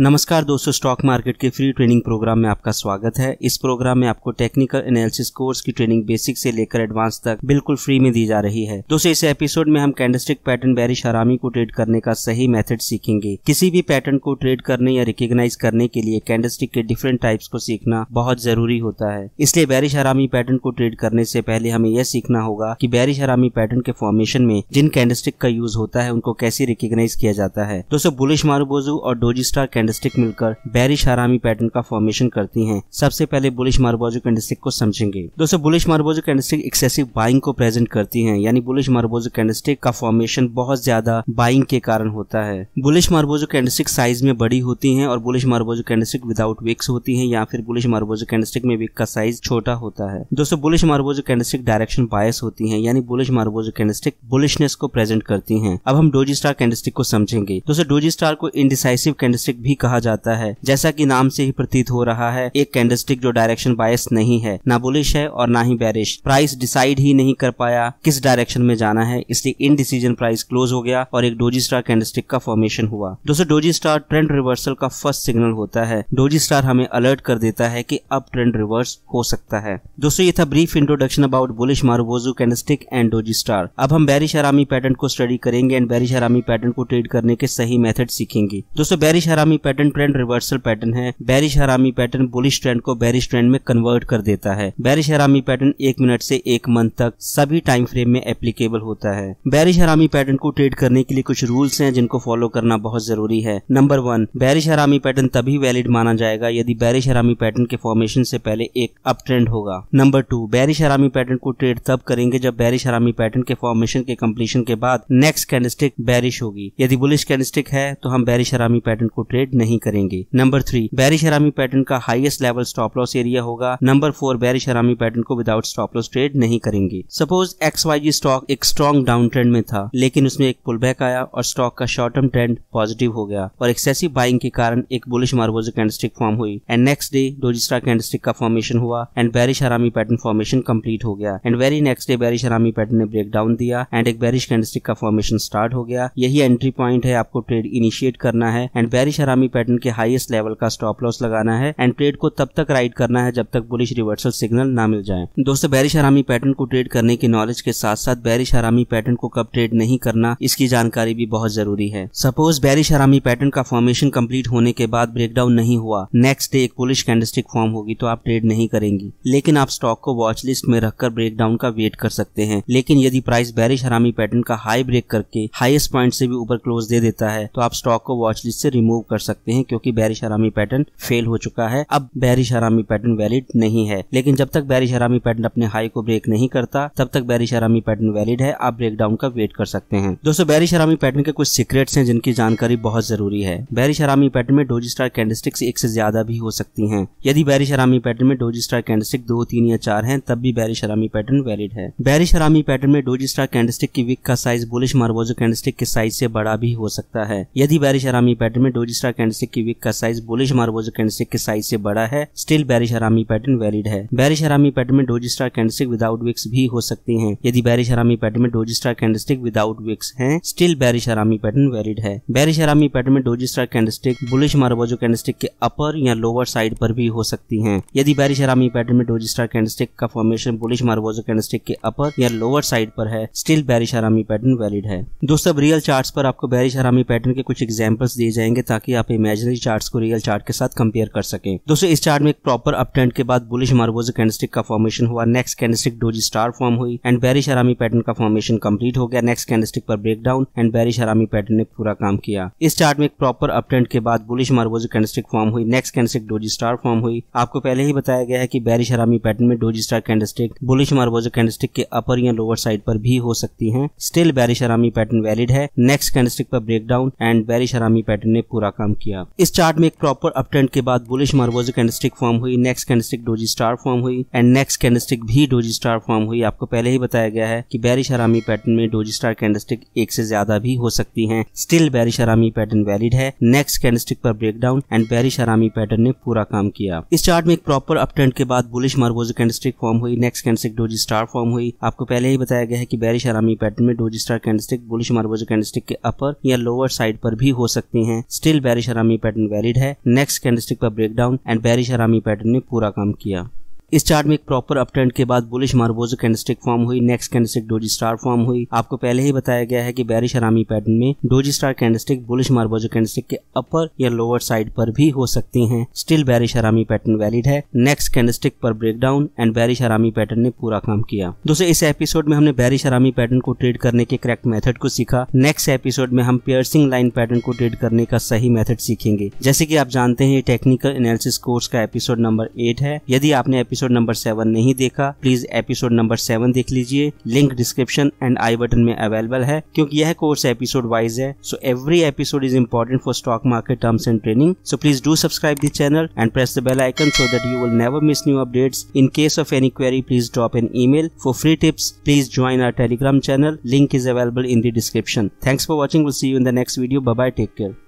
नमस्कार दोस्तों stock market के फ्री ट्रेनिंग प्रोग्राम में आपका स्वागत है इस प्रोग्राम में आपको टेक्निकल एनालिसिस कोर्स की ट्रेनिंग बेसिक से लेकर एडवांस तक बिल्कुल फ्री में दी जा रही है दोस्तों इस एपिसोड में हम कैंडलस्टिक पैटर्न बैरिश हरामी को ट्रेड करने का सही मेथड सीखेंगे किसी भी पैटर्न को ट्रेड करने या रिकोगनाइज करने के लिए कैंडलस्टिक के डिफरेंट टाइप्स को सीखना बहुत जरूरी होता है इसलिए बैरिश हरामी पैटर्न को ट्रेड करने से पहले हमें यह सीखना होगा की बैरिश हरामी पैटर्न के फॉर्मेशन में जिन कैंडलस्टिक का यूज होता है उनको कैसे रिकोगनाइज किया जाता है दोस्तों बुलिश मारूबोजू और डोजिस्टार कैंडलस्टिक मिलकर बैरिश हरामी पैटर्न का फॉर्मेशन करती हैं सबसे पहले बुलिश मारबोजो कैंडलस्टिक को समझेंगे दोस्तों bullish marubozu candlestick excessive buying को प्रेजेंट करती हैं यानी बुलिश मार्बोजो कैंडलस्टिक का फॉर्मेशन बहुत ज्यादा बाइंग के कारण होता है बुलिश मारबोजो कैंडलस्टिक साइज में बड़ी होती है और bullish marubozu candlestick without wicks होती है या फिर बुलिश मारबोजो कैंडलस्टिक में विक का साइज छोटा होता है दोस्तों bullish marubozu candlestick direction bias होती है यानी बुलिश मारबोजो कैंडलस्टिक बुलिशनेस को प्रेजेंट करती है अब हम डोजी स्टार कैंडलस्टिक को समझेंगे दोस्तों डोजी स्टार को इनडिसाइसिव कैंडलस्टिक भी कहा जाता है जैसा कि नाम से ही प्रतीत हो रहा है एक कैंडलस्टिक जो डायरेक्शन बायस नहीं है ना बुलिश है और ना ही बैरिश प्राइस डिसाइड ही नहीं कर पाया किस डायरेक्शन में जाना है इसलिए इन डिसीजन प्राइस क्लोज हो गया और एक डोजी स्टार कैंडलस्टिक का फॉर्मेशन हुआ दोस्तों डोजी स्टार ट्रेंड रिवर्सल का फर्स्ट सिग्नल होता है डोजी स्टार हमें अलर्ट कर देता है की अब ट्रेंड रिवर्स हो सकता है दोस्तों ये था brief introduction about bullish marubozu candlestick and doji star अब हम बैरिश हरामी पैटर्न को स्टडी करेंगे एंड बैरिश हरामी पैटर्न को ट्रेड करने के सही मेथड सीखेंगे दोस्तों बैरिश harami pattern trend reversal pattern है bearish harami pattern bullish trend को बैरिश ट्रेंड में कन्वर्ट कर देता है बैरिश हरामी पैटर्न एक मिनट से एक मंथ तक सभी टाइम फ्रेम में एप्लीकेबल होता है बैरिश हरामी पैटर्न को ट्रेड करने के लिए कुछ रूल्स हैं जिनको फॉलो करना बहुत जरूरी है नंबर वन बैरिश हरामी पैटर्न तभी वैलिड माना जाएगा यदि बैरिश हरामी पैटर्न के फॉर्मेशन से पहले एक अप ट्रेंड होगा number two bearish harami pattern को ट्रेड तब करेंगे जब बैरिश हरामी पैटर्न के फॉर्मेशन के कम्प्लीशन के बाद नेक्स्ट कैंडस्टिक बैरिश होगी यदि बुलिश कैंडस्टिक है तो हम बैरिश हरामी पैटर्न को ट्रेड नहीं करेंगे नंबर थ्री बैरिश हरामी पैटर्न का highest level stop loss area होगा number four bearish harami pattern को विदाउट स्टॉप लॉस ट्रेड नहीं करेंगे suppose X Y Z stock एक स्ट्रॉन्ग डाउन ट्रेंड में था लेकिन उसमें एक पुल बैक आया और स्टॉक का शॉर्ट टर्म ट्रेंड पॉजिटिव हो गया और एक्सेसिव बाइंग के कारण एक बुलिश मार्बोजा कैंडस्टिक फॉर्म हुई and next day doji star candlestick का फॉर्मेशन हुआ and bearish harami pattern formation complete हो गया and very next day bearish harami pattern ने ब्रेक डाउन दिया एंड एक बैरिश कैंडस्टिक का फॉर्मेशन स्टार्ट हो गया यही एंट्री पॉइंट है आपको ट्रेड इनिशिएट करना है and bearish harami money pattern के हाईएस्ट लेवल का स्टॉप लॉस लगाना है एंड ट्रेड को तब तक राइड करना है जब तक बुलिश रिवर्सल सिग्नल ना मिल जाए दोस्तों बैरिश हरामी पैटर्न को ट्रेड करने के नॉलेज के साथ साथ बैरिश हरामी पैटर्न को कब ट्रेड नहीं करना इसकी जानकारी भी बहुत जरूरी है सपोज बैरिश हरामी पैटर्न का फॉर्मेशन कम्प्लीट होने के बाद ब्रेकडाउन नहीं हुआ नेक्स्ट डे एक बुलिश कैंडस्टिक फॉर्म होगी तो आप ट्रेड नहीं करेंगी लेकिन आप स्टॉक को वॉच लिस्ट में रखकर ब्रेकडाउन का वेट कर सकते हैं लेकिन यदि प्राइस बैरिश हरामी पैटर्न का हाई ब्रेक करके हाईएस्ट पॉइंट से भी ऊपर क्लोज दे देता है तो आप स्टॉक को वॉच लिस्ट से रिमूव कर सकते सकते हैं क्योंकि बैरिश हरामी पैटर्न फेल हो चुका है अब बैरिश हरामी पैटर्न वैलिड नहीं है लेकिन जब तक बैरिश हरामी पैटर्न अपने हाई को ब्रेक नहीं करता तब तक बैरिश हरामी पैटर्न वैलिड है आप ब्रेक डाउन का वेट कर सकते हैं दोस्तों बैरिश हरामी पैटर्न के कुछ सीक्रेट्स हैं जिनकी जानकारी बहुत जरूरी है बैरिश हरामी पैटर्न में डोजी स्टार कैंडस्टिक्स एक से ज्यादा भी हो सकती है यदि बैरिश हरामी पैटर्न में डोजी स्टार कैंडस्टिक दो तीन या चार है तब भी बैरिश हरामी पैटर्न वैलिड है बैरिश हरामी पैटर्न में डोजी स्टार कैंडस्टिक की विक का साइज बुलिश मार्बोजो कैंडस्टिक के साइज से बड़ा भी हो सकता है यदि बैरिश हरामी पैटर्न में डोजी स्टार कैंडस्टिक की विक का साइज बुलिश मार्बोज कैंडस्टिक के साइज से बड़ा है still bearish harami pattern valid है बैरिश हरामी पैटर्न में doji star candlestick without wicks भी हो सकती है यदि बैरिश हरामी पैटर्न में doji star candlestick without wicks है still bearish harami pattern valid है बैरिश हरामी पैटर्न में doji star candlestick bullish marubozu candlestick के अपर या लोअर साइड पर भी हो सकती है यदि बैरिश हरामी पैटर्न में डोज स्टार कैंडस्टिक का फॉर्मेशन बुलिश मार्बोजो कैंडस्टिक के अपर या लोअर साइड पर है still bearish harami pattern valid है दोस्तों रियल चार्ट पर आपको बैरिश हरामी पैटर्न के कुछ एग्जाम्पल्स दिए जाएंगे ताकि आप आप इमेजनरी चार्ट को रियल चार्ट के साथ कंपेयर कर सकें दोस्तों इस चार्ट में एक प्रॉपर अपटेंट के बाद बुलिश मार्बोज कैंडस्टिक का फॉर्मेशन हुआ next candlestick doji star form हुई एंड बैरिश हरामी पैटर्न का फॉर्मेशन कम्प्लीट हो गया नेक्स्ट कैंडस्टिक पर break down and bearish harami pattern ने पूरा काम किया इस चार्ट में एक प्रॉपर अपटेंट के बाद बुलिश मार्बोज कैंडस्टिक फॉर्म हुई next candlestick doji star form हुई आपको पहले ही बताया गया है की बैरिश हरामी पैटर्न में doji star candlestick bullish marubozu candlestick के अपर या लोअर साइड पर भी हो सकती है still bearish harami pattern valid है नेक्स्ट कैंडस्टिक पर break down and bearish harami pattern ने पूरा काम किया इस चार्ट में एक प्रॉपर अपट्रेंड के बाद बुलिश मार्वोजो कैंडस्टिक फॉर्म हुई next candlestick doji star form हुई एंड नेक्स्ट कैंडस्टिक भी डोजी स्टार फॉर्म हुई आपको पहले ही बताया गया है की बैरिश हरामी पैटर्न में डोजी स्टार कैंडस्टिक एक से ज्यादा भी हो सकती है still bearish harami pattern valid है नेक्स्ट कैंडस्टिक पर break down and bearish harami pattern ने पूरा काम किया इस चार्ट में एक प्रॉपर अपट्रेंड के बाद बुलिश मार्वोजो कैंडस्टिक फॉर्म हुई next candlestick doji star form हुई आपको पहले ही बताया गया है की बैरिश हरामी पैटर्न में doji star candlestick bullish marubozu candlestick के अपर या लोअर साइड पर भी हो सकती है still bearish bearish harami pattern valid है नेक्स्ट कैंडलस्टिक का breakdown and bearish harami pattern ने पूरा काम किया इस चार्ट में एक प्रॉपर अप ट्रेंड के बाद बुलिश मार्बोजो कैंडस्टिक फॉर्म हुई next candlestick doji star form हुई आपको पहले ही बताया गया है कि बैरिश हरामी पैटर्न में doji star candlestick bullish marubozu candlestick के अपर या लोअर साइड पर भी हो सकती हैं still bearish harami pattern valid है नेक्स्ट कैंडस्टिक पर break down and bearish harami pattern ने पूरा काम किया दोस्तों इस एपिसोड में हमने बैरिश हरामी पैटर्न को ट्रेड करने के करेक्ट मेथड को सीखा नेक्स्ट एपिसोड में हम पियर्सिंग लाइन पैटर्न को ट्रेड करने का सही मेथड सीखेंगे जैसे की आप जानते हैं टेक्निकल एनालिसिस कोर्स का एपिसोड नंबर एट है यदि आपने एपिसोड नंबर सेवन नहीं देखा प्लीज एपिसोड नंबर सेवन देख लीजिए link description and I button में अवेलेबल है क्योंकि यह कोर्स एपिसोड वाइज है so every episode is important for stock market terms and training so please do subscribe the channel and press the bell icon so that you will never miss new updates in case of any query please drop an email for free tips please join our Telegram channel link is available in the description thanks for watching will see you in the next video bye bye. Take